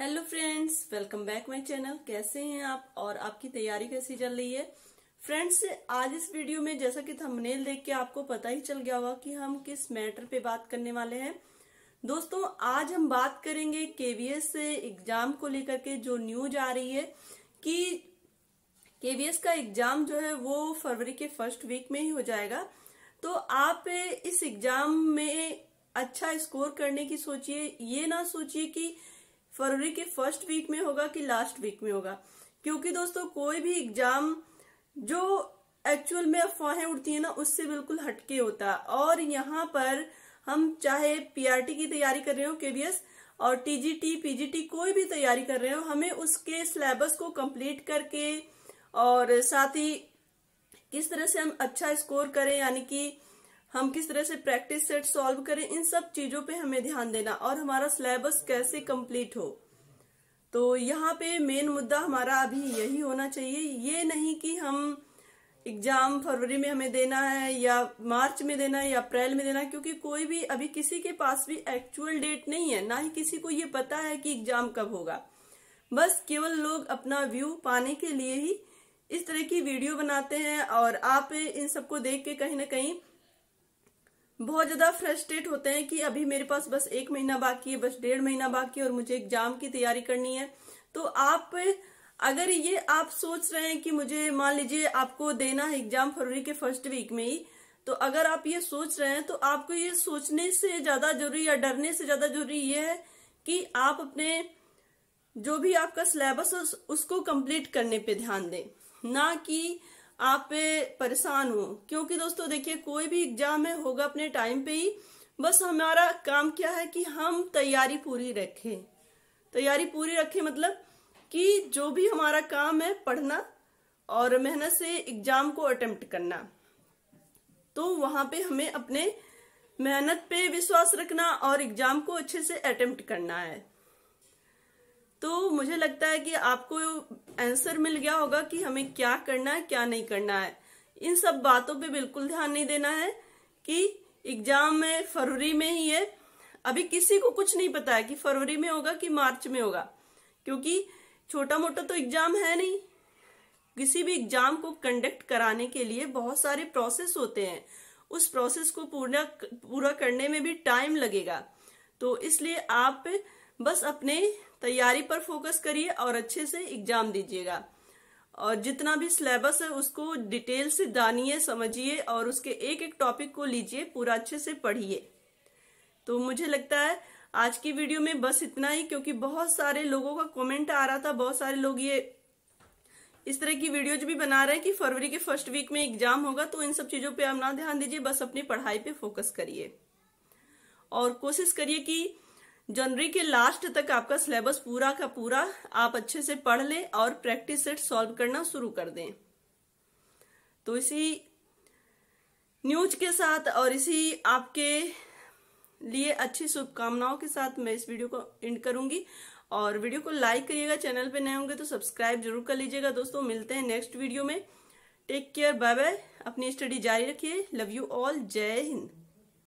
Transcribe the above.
hello friends welcome back my channel कैसे हैं आप और आपकी तैयारी कैसी चल रही है फ्रेंड्स आज इस वीडियो में जैसा कि थंबनेल देख के आपको पता ही चल गया होगा कि हम किस मैटर पे बात करने वाले हैं दोस्तों आज हम बात करेंगे केवीएस एग्जाम को लेकर के जो न्यूज आ रही है कि केवीएस का एग्जाम जो है वो फरवरी के फर्स्ट वीक में ही हो जाएगा तो आप इस एग्जाम में अच्छा स्कोर करने की सोचिए ये ना सोचिए कि फरवरी के फर्स्ट वीक में होगा कि लास्ट वीक में होगा क्योंकि दोस्तों कोई भी एग्जाम जो एक्चुअल में अफवाहें उड़ती है ना उससे बिल्कुल हटके होता है और यहाँ पर हम चाहे पीआरटी की तैयारी कर रहे हो केबीएस और टीजीटी पीजीटी कोई भी तैयारी कर रहे हो हमें उसके सिलेबस को कंप्लीट करके और साथ ही किस तरह से हम अच्छा स्कोर करें यानी कि हम किस तरह से प्रैक्टिस सेट सॉल्व करें इन सब चीजों पे हमें ध्यान देना और हमारा सिलेबस कैसे कंप्लीट हो तो यहाँ पे मेन मुद्दा हमारा अभी यही होना चाहिए ये नहीं कि हम एग्जाम फरवरी में हमें देना है या मार्च में देना है या अप्रैल में देना है क्योंकि कोई भी अभी किसी के पास भी एक्चुअल डेट नहीं है ना ही किसी को ये पता है कि एग्जाम कब होगा बस केवल लोग अपना व्यू पाने के लिए ही इस तरह की वीडियो बनाते हैं और आप इन सबको देख के कहीं ना कहीं बहुत ज्यादा फ्रस्ट्रेट होते हैं कि अभी मेरे पास बस एक महीना बाकी है बस डेढ़ महीना बाकी है और मुझे एग्जाम की तैयारी करनी है तो आप अगर ये आप सोच रहे हैं कि मुझे मान लीजिए आपको देना है एग्जाम फरवरी के फर्स्ट वीक में ही तो अगर आप ये सोच रहे हैं तो आपको ये सोचने से ज्यादा जरूरी या डरने से ज्यादा जरूरी ये है कि आप अपने जो भी आपका सिलेबस उसको कंप्लीट करने पे ध्यान दें ना कि आप परेशान हो क्योंकि दोस्तों देखिए कोई भी एग्जाम है होगा अपने टाइम पे ही बस हमारा काम क्या है कि हम तैयारी पूरी रखें तैयारी पूरी रखें मतलब कि जो भी हमारा काम है पढ़ना और मेहनत से एग्जाम को अटेम्प्ट करना तो वहां पे हमें अपने मेहनत पे विश्वास रखना और एग्जाम को अच्छे से अटेम्प्ट करना है तो मुझे लगता है कि आपको आंसर मिल गया होगा कि हमें क्या करना है क्या नहीं करना है इन सब बातों पे बिल्कुल ध्यान नहीं देना है कि एग्जाम में फरवरी में ही है अभी किसी को कुछ नहीं पता है कि फरवरी में होगा कि मार्च में होगा क्योंकि छोटा मोटा तो एग्जाम है नहीं किसी भी एग्जाम को कंडक्ट कराने के लिए बहुत सारे प्रोसेस होते हैं उस प्रोसेस को पूरा पूरा करने में भी टाइम लगेगा तो इसलिए आप बस अपने तैयारी पर फोकस करिए और अच्छे से एग्जाम दीजिएगा और जितना भी सिलेबस है उसको डिटेल से जानिए समझिए और उसके एक एक टॉपिक को लीजिए पूरा अच्छे से पढ़िए तो मुझे लगता है आज की वीडियो में बस इतना ही क्योंकि बहुत सारे लोगों का कमेंट आ रहा था बहुत सारे लोग ये इस तरह की वीडियोज भी बना रहे हैं कि फरवरी के फर्स्ट वीक में एग्जाम होगा तो इन सब चीजों पर आप ना ध्यान दीजिए बस अपनी पढ़ाई पे फोकस करिए और कोशिश करिए कि जनवरी के लास्ट तक आपका सिलेबस पूरा का पूरा आप अच्छे से पढ़ लें और प्रैक्टिस सेट सॉल्व करना शुरू कर दें तो इसी न्यूज के साथ और इसी आपके लिए अच्छी शुभकामनाओं के साथ मैं इस वीडियो को एंड करूंगी और वीडियो को लाइक करिएगा चैनल पे नए होंगे तो सब्सक्राइब जरूर कर लीजिएगा दोस्तों मिलते हैं नेक्स्ट वीडियो में टेक केयर बाय बाय अपनी स्टडी जारी रखिए लव यू ऑल जय हिंद